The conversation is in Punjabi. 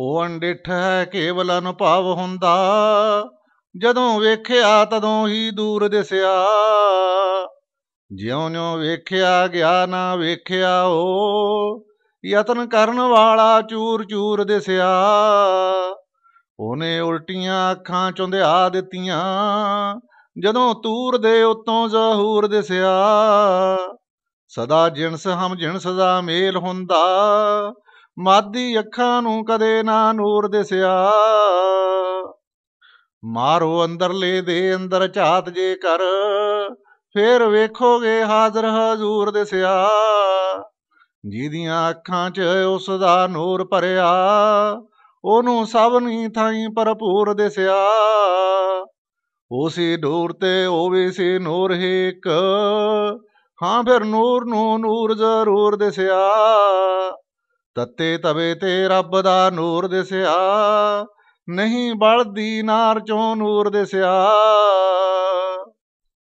ਉਹ ਅੰਡਿਠ ਹੈ ਕੇਵਲ ਅਨੁਭਵ ਹੁੰਦਾ ਜਦੋਂ ਵੇਖਿਆ ਤਦੋਂ ਹੀ ਦੂਰ ਦਿਸਿਆ ਜਿਉਂ-ਜਿਉਂ ਵੇਖਿਆ ਗਿਆ ਨਾ ਵੇਖਿਆ ਹੋ ਯਤਨ ਕਰਨ ਵਾਲਾ ਚੂਰ-ਚੂਰ ਦਿਸਿਆ ਉਹਨੇ ਉਲਟੀਆਂ ਅੱਖਾਂ ਚੁੰਧਿਆ ਦਿੱਤੀਆਂ ਜਦੋਂ ਤੂਰ ਦੇ ਉੱਤੋਂ ਜ਼ਹੂਰ ਦਿਸਿਆ ਸਦਾ ਜਿਣਸ ਹਮ ਜਿਣਸ ਦਾ ਮੇਲ ਹੁੰਦਾ ਮਾਦੀ ਅੱਖਾਂ ਨੂੰ ਕਦੇ ਨਾ ਨੂਰ ਦਿਸਿਆ ਮਾਰੋ ਅੰਦਰਲੇ ਦੇ ਅੰਦਰ ਝਾਤ ਜੇ ਕਰ ਫੇਰ ਵੇਖੋਗੇ ਹਾਜ਼ਰ ਹਜ਼ੂਰ ਦਿਸਿਆ ਜਿਹਦੀਆਂ ਅੱਖਾਂ 'ਚ ਉਸ ਦਾ ਨੂਰ ਭਰਿਆ ਉਹਨੂੰ ਸਭਨੀ ਥਾਈਂ ਭਰਪੂਰ ਦਿਸਿਆ ਉਸੇ ਨੂਰ ਤੇ ਵੀ ਸੀ ਨੂਰ ਇੱਕ ਹਾਂ ਫਿਰ ਨੂਰ ਨੂੰ ਨੂਰ ਜ਼ਰੂਰ ਦਿਸਿਆ ਤੱਤੇ ਤਵੇ ਤੇ ਰੱਬ ਦਾ ਨੂਰ ਦਿਸਿਆ ਨਹੀਂ ਬਲਦੀ ਨਾਰ ਚੋਂ ਨੂਰ ਦਿਸਿਆ